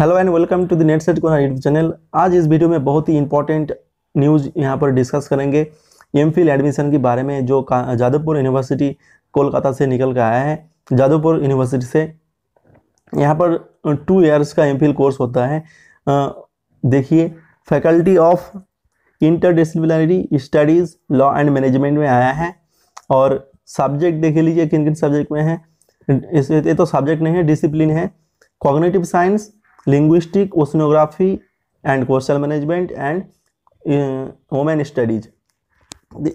hello and welcome to the NET SET कोना YouTube channel आज इस वीडियो में बहुत ही इंपॉर्टेंट न्यूज़ यहाँ पर डिस्कस करेंगे एम एडमिशन के बारे में जो जादवपुर यूनिवर्सिटी कोलकाता से निकल के आया है जादवपुर यूनिवर्सिटी से यहाँ पर टू ईयर्स का एम कोर्स होता है देखिए faculty of inter studies law and management में आया है और सब्जेक्ट देख लीजिए किन किन सब्जेक्ट में है ये तो सब्जेक्ट नहीं है डिसिप्लिन है cognitive science linguistic oceanography and coastal management and women studies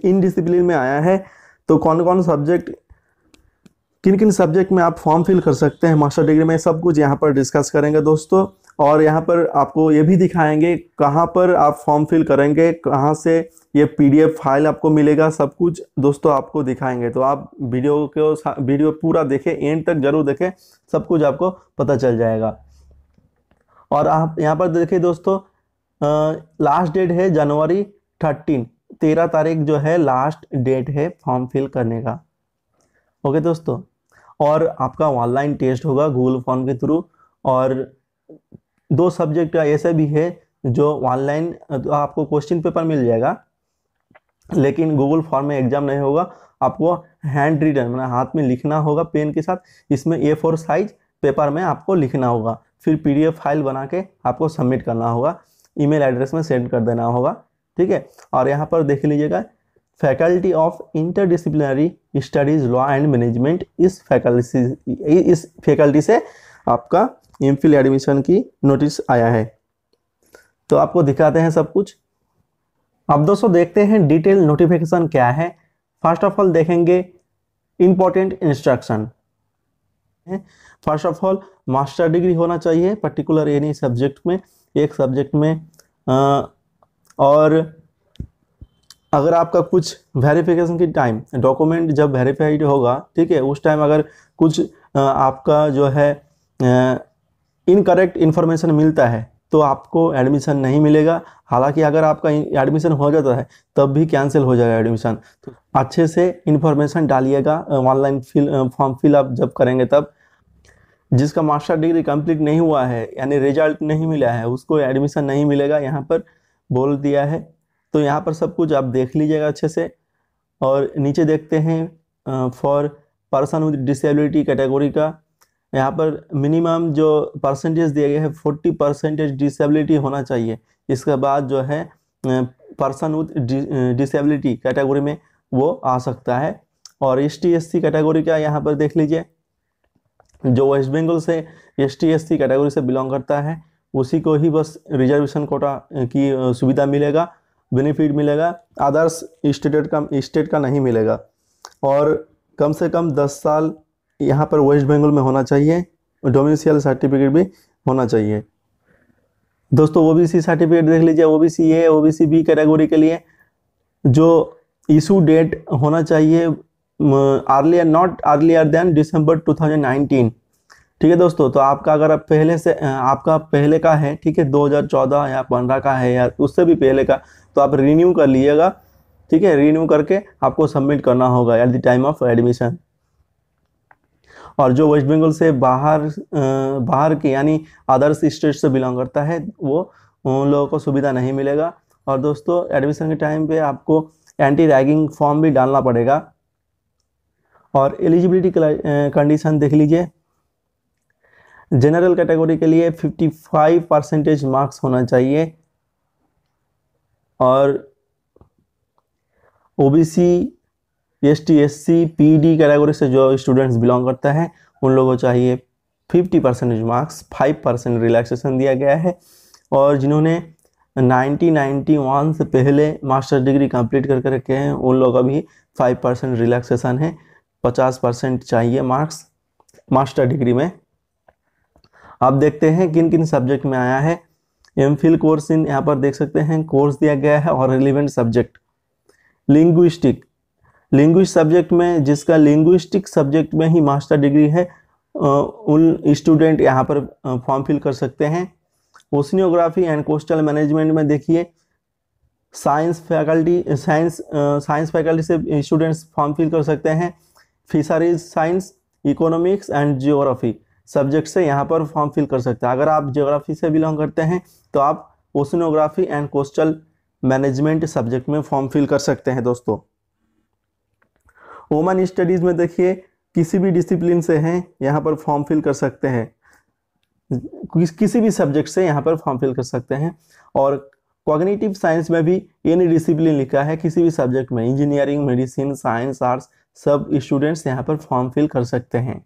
इन डिसिप्लिन में आया है तो कौन कौन सब्जेक्ट किन किन सब्जेक्ट में आप फॉर्म फिल कर सकते हैं मास्टर डिग्री में सब कुछ यहाँ पर डिस्कस करेंगे दोस्तों और यहाँ पर आपको ये भी दिखाएंगे कहाँ पर आप फॉर्म फिल करेंगे कहाँ से ये पीडीएफ फाइल आपको मिलेगा सब कुछ दोस्तों आपको दिखाएंगे तो आप वीडियो को वीडियो पूरा देखें एंड तक जरूर देखें सब कुछ आपको पता चल जाएगा और आप यहाँ पर देखिए दोस्तों लास्ट डेट है जनवरी थर्टीन तेरह तारीख जो है लास्ट डेट है फॉर्म फिल करने का ओके दोस्तों और आपका ऑनलाइन टेस्ट होगा गूगल फॉर्म के थ्रू और दो सब्जेक्ट ऐसे भी है जो ऑनलाइन तो आपको क्वेश्चन पेपर मिल जाएगा लेकिन गूगल फॉर्म में एग्जाम नहीं होगा आपको हैंड रिटर्न मतलब हाथ में लिखना होगा पेन के साथ इसमें ए फोर साइज पेपर में आपको लिखना होगा फिर पीडीएफ फाइल बना के आपको सबमिट करना होगा ईमेल एड्रेस में सेंड कर देना होगा ठीक है और यहाँ पर देख लीजिएगा faculty of interdisciplinary studies law and management इस फैकल्टी इस फैकल्टी से आपका एम एडमिशन की नोटिस आया है तो आपको दिखाते हैं सब कुछ अब दोस्तों देखते हैं डिटेल नोटिफिकेशन क्या है फर्स्ट ऑफ ऑल देखेंगे इम्पोर्टेंट इंस्ट्रक्शन हैं first of all master degree होना चाहिए पर्टिकुलर एनी सब्जेक्ट में एक सब्जेक्ट में आ, और अगर आपका कुछ वेरिफिकेशन की टाइम डॉक्यूमेंट जब वेरीफाइड होगा ठीक है उस टाइम अगर कुछ आ, आपका जो है इनकरेक्ट इन्फॉर्मेशन मिलता है तो आपको एडमिशन नहीं मिलेगा हालांकि अगर आपका एडमिशन हो जाता है तब भी कैंसिल हो जाएगा एडमिशन तो अच्छे से इन्फॉर्मेशन डालिएगा ऑनलाइन फिल फॉर्म फिलअप जब करेंगे तब जिसका मास्टर डिग्री कंप्लीट नहीं हुआ है यानी रिजल्ट नहीं मिला है उसको एडमिशन नहीं मिलेगा यहाँ पर बोल दिया है तो यहाँ पर सब कुछ आप देख लीजिएगा अच्छे से और नीचे देखते हैं for person with disability category का यहाँ पर मिनिमम जो परसेंटेज दिया गया है फोर्टी परसेंटेज डिसेबिलिटी होना चाहिए इसके बाद जो है पर्सन विथ डिसेबिलिटी कैटेगरी में वो आ सकता है और S T S C category का यहाँ पर देख लीजिए जो वेस्ट बेंगल से S T S C category से बिलोंग करता है उसी को ही बस रिजर्वेशन कोटा की सुविधा मिलेगा बेनिफिट मिलेगा अदर्स स्टेट का स्टेट का नहीं मिलेगा और कम से कम 10 साल यहाँ पर वेस्ट बेंगल में होना चाहिए डोमिनशियल सर्टिफिकेट भी होना चाहिए दोस्तों ओ बी सी सर्टिफिकेट देख लीजिए O B C A O B C B category के लिए जो इशू डेट होना चाहिए earlier not earlier than December two ठीक है दोस्तों तो आपका अगर आप पहले से आपका पहले का है ठीक है 2014 या 15 का है या उससे भी पहले का तो आप रिन्यू कर लीजिएगा ठीक है रिन्यू करके आपको सबमिट करना होगा at the time of admission और जो वेस्ट बंगाल से बाहर आ, बाहर के यानी अदर्स स्टेट से बिलोंग करता है वो उन लोगों को सुविधा नहीं मिलेगा और दोस्तों एडमिशन के टाइम पर आपको एंटी रैगिंग फॉर्म भी डालना पड़ेगा और एलिजिबिलिटी कंडीशन देख लीजिए जनरल कैटेगरी के लिए 55 परसेंटेज मार्क्स होना चाहिए और OBC S T S C P D category से जो स्टूडेंट्स बिलोंग करता है उन लोगों को चाहिए 50 परसेंटेज मार्क्स 5 परसेंट रिलैक्सेशन दिया गया है और जिन्होंने 1991 से पहले मास्टर डिग्री कंप्लीट करके रखे हैं उन लोगों का भी 5 परसेंट रिलैक्सेशन है पचास परसेंट चाहिए मार्क्स मास्टर डिग्री में आप देखते हैं किन किन सब्जेक्ट में आया है एम फिल कोर्स इन यहाँ पर देख सकते हैं कोर्स दिया गया है और relevant subject linguistic linguist subject में जिसका लिंग्विस्टिक सब्जेक्ट में ही मास्टर डिग्री है उन स्टूडेंट यहाँ पर फॉर्म फिल कर सकते हैं ओसनियोग्राफी एंड कोस्टल मैनेजमेंट में देखिए science faculty science science faculty से स्टूडेंट्स फॉर्म फिल कर सकते हैं fisheries science economics and geography subject से यहाँ पर फॉर्म फिल कर सकते हैं अगर आप जियोग्राफी से बिलोंग करते हैं तो आप oceanography and coastal management subject में फॉर्म फिल कर सकते हैं दोस्तों वोमन स्टडीज़ में देखिए किसी भी डिसिप्लिन से हैं यहाँ पर फॉर्म फिल कर सकते हैं किस किसी भी सब्जेक्ट से यहाँ पर फॉर्म फिल कर सकते हैं और कॉग्निटिव साइंस में भी एनी डिसिप्लिन लिखा है किसी भी सब्जेक्ट में इंजीनियरिंग मेडिसिन साइंस आर्ट्स सब स्टूडेंट्स यहाँ पर फॉर्म फिल कर सकते हैं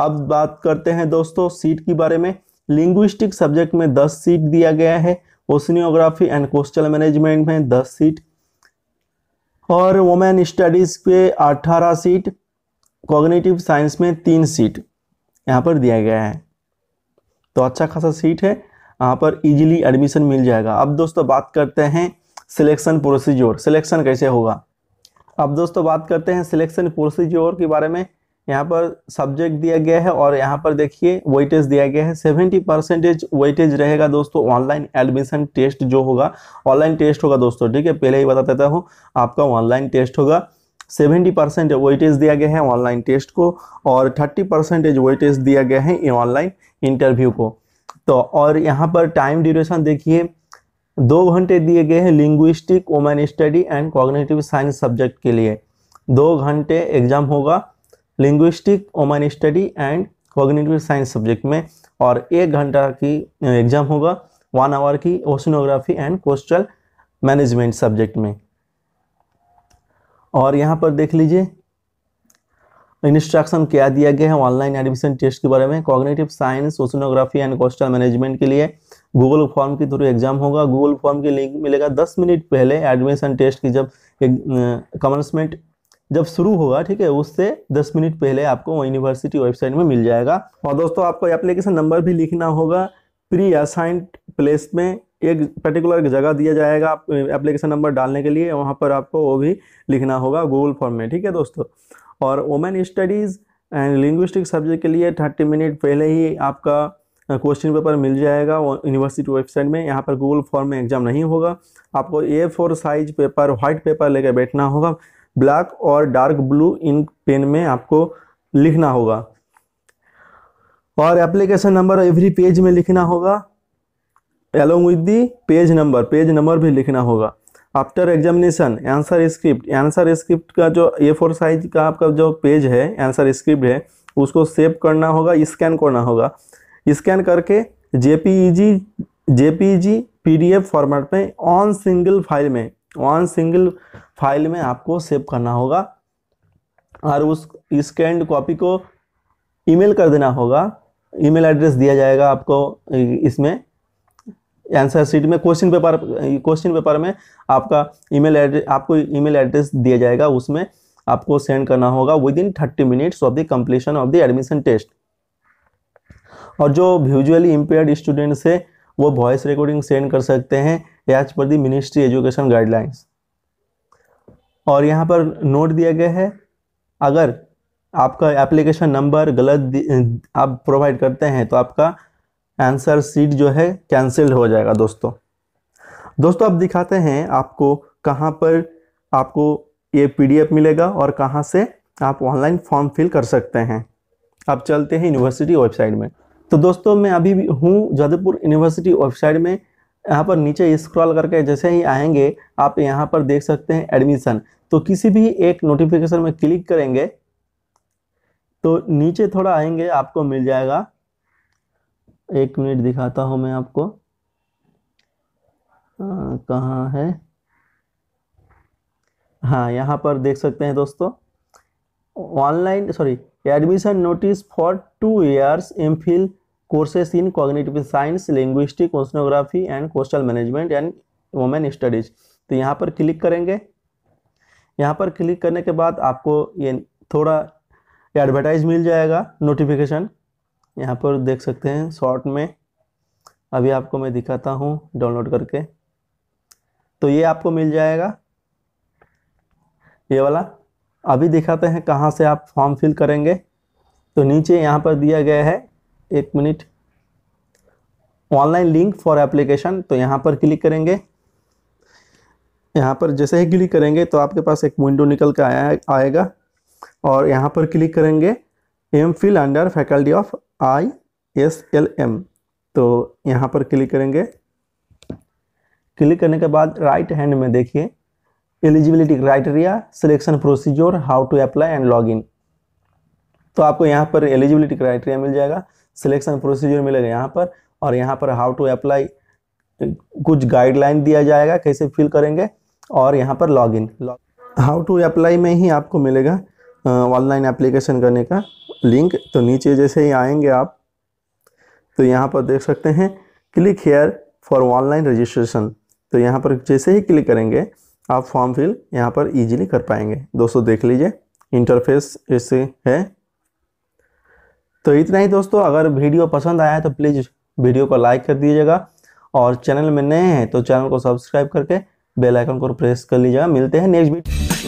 अब बात करते हैं दोस्तों सीट के बारे में लिंग्विस्टिक सब्जेक्ट में 10 सीट दिया गया है ओसनियोग्राफी एंड कोस्टल मैनेजमेंट में 10 सीट और वोमेन स्टडीज़ पे 18 सीट कॉग्निटिव साइंस में तीन सीट यहाँ पर दिया गया है तो अच्छा खासा सीट है यहाँ पर इजीली एडमिशन मिल जाएगा अब दोस्तों बात करते हैं सिलेक्शन प्रोसीजर सिलेक्शन कैसे होगा अब दोस्तों बात करते हैं सिलेक्शन प्रोसीजर के बारे में यहाँ पर सब्जेक्ट दिया गया है और यहाँ पर देखिए वेटेज दिया गया है सेवेंटी परसेंटेज वेटेज रहेगा दोस्तों ऑनलाइन एडमिशन टेस्ट जो होगा ऑनलाइन टेस्ट होगा दोस्तों ठीक है पहले ही बता देता हूँ आपका ऑनलाइन टेस्ट होगा सेवेंटी परसेंट वेटेज दिया गया है ऑनलाइन टेस्ट को और थर्टी परसेंटेज वेटेज दिया गया है ऑनलाइन इंटरव्यू को तो और यहाँ पर टाइम ड्यूरेशन देखिए दो घंटे दिए गए हैं linguistic women study and cognitive science subject के लिए दो घंटे एग्जाम होगा linguistic women study and cognitive science subject में और एक घंटा की एग्जाम होगा वन आवर की oceanography and coastal management subject में और यहाँ पर देख लीजिए इंस्ट्रक्शन क्या दिया गया है ऑनलाइन एडमिशन टेस्ट के बारे में cognitive science oceanography and coastal management के लिए गूगल फॉर्म के थ्रू एग्जाम होगा गूगल फॉर्म के लिंक मिलेगा दस मिनट पहले एडमिशन टेस्ट की जब कमेंसमेंट जब शुरू होगा ठीक है उससे दस मिनट पहले आपको यूनिवर्सिटी वेबसाइट में मिल जाएगा और दोस्तों आपको एप्लीकेशन नंबर भी लिखना होगा प्री असाइंड प्लेस में एक पर्टिकुलर जगह दिया जाएगा एप्लीकेशन नंबर डालने के लिए वहाँ पर आपको वो भी लिखना होगा गूगल फॉर्म में ठीक है दोस्तों और women studies and linguistic subject के लिए थर्टी मिनट पहले ही आपका क्वेश्चन पेपर मिल जाएगा यूनिवर्सिटी वेबसाइट में यहाँ पर गूगल फॉर्म में एग्जाम नहीं होगा आपको A four size paper white paper लेकर बैठना होगा ब्लैक और डार्क ब्लू इन पेन में आपको लिखना होगा और एप्लीकेशन नंबर एवरी पेज में लिखना होगा along with the page number page number भी लिखना होगा after examination answer script answer script का जो ए फोर साइज का आपका जो पेज है आंसर स्क्रिप्ट है उसको सेव करना होगा स्कैन करना होगा स्कैन करके जेपीईजी जेपीजी पीडीएफ फॉर्मेट में ऑन सिंगल फाइल में ऑन सिंगल फाइल में आपको सेव करना होगा और उस स्कैंड कॉपी को ईमेल कर देना होगा ईमेल एड्रेस दिया जाएगा आपको इसमें आंसर सीट में क्वेश्चन पेपर क्वेश्चन पेपर में आपका ईमेल एड्रेस आपको ईमेल एड्रेस दिया जाएगा उसमें आपको सेंड करना होगा within thirty minutes of the completion of the admission test और जो विजुअली इम्पेयर्ड स्टूडेंट्स है वो वॉइस रिकॉर्डिंग सेंड कर सकते हैं एज पर दी मिनिस्ट्री एजुकेशन गाइडलाइंस और यहाँ पर नोट दिया गया है अगर आपका एप्लीकेशन नंबर गलत आप प्रोवाइड करते हैं तो आपका आंसर सीट जो है कैंसिल हो जाएगा दोस्तों दोस्तों आप दिखाते हैं आपको कहाँ पर आपको ये पीडीएफ मिलेगा और कहाँ से आप ऑनलाइन फॉर्म फिल कर सकते हैं आप चलते हैं यूनिवर्सिटी वेबसाइट में तो दोस्तों मैं अभी भी हूँ जोधपुर यूनिवर्सिटी वेबसाइट में यहाँ पर नीचे स्क्रॉल करके जैसे ही आएंगे आप यहाँ पर देख सकते हैं एडमिशन तो किसी भी एक नोटिफिकेशन में क्लिक करेंगे तो नीचे थोड़ा आएंगे आपको मिल जाएगा एक मिनट दिखाता हूँ मैं आपको कहाँ है हाँ यहाँ पर देख सकते हैं दोस्तों online sorry admission notice for two years M Phil courses in cognitive science linguistic oceanography and coastal management and women studies तो यहाँ पर क्लिक करेंगे यहाँ पर क्लिक करने के बाद आपको ये थोड़ा एडवर्टाइज मिल जाएगा नोटिफिकेशन यहाँ पर देख सकते हैं शॉर्ट में अभी आपको मैं दिखाता हूँ डाउनलोड करके तो ये आपको मिल जाएगा ये वाला अभी दिखाते हैं कहाँ से आप फॉर्म फिल करेंगे तो नीचे यहाँ पर दिया गया है एक minute online link for application तो यहाँ पर क्लिक करेंगे यहाँ पर जैसे ही क्लिक करेंगे तो आपके पास एक विंडो निकल के आया आएगा और यहाँ पर क्लिक करेंगे M Phil under faculty of I S L M तो यहाँ पर क्लिक करेंगे क्लिक करने के बाद राइट हैंड में देखिए eligibility criteria selection procedure how to apply and log in तो आपको यहाँ पर एलिजिबिलिटी क्राइटेरिया मिल जाएगा सिलेक्शन प्रोसीजर मिलेगा यहाँ पर और यहाँ पर हाउ टू अप्लाई कुछ गाइडलाइन दिया जाएगा कैसे फिल करेंगे और यहाँ पर log in how to apply में ही आपको मिलेगा ऑनलाइन एप्लीकेशन करने का लिंक तो नीचे जैसे ही आएंगे आप तो यहाँ पर देख सकते हैं click here for online registration तो यहाँ पर जैसे ही क्लिक करेंगे आप फॉर्म फिल यहाँ पर इजीली कर पाएंगे दोस्तों देख लीजिए इंटरफेस इससे है तो इतना ही दोस्तों अगर वीडियो पसंद आया तो प्लीज़ वीडियो को लाइक कर दीजिएगा और चैनल में नए हैं तो चैनल को सब्सक्राइब करके बेल आइकन को प्रेस कर लीजिएगा मिलते हैं नेक्स्ट वीडियो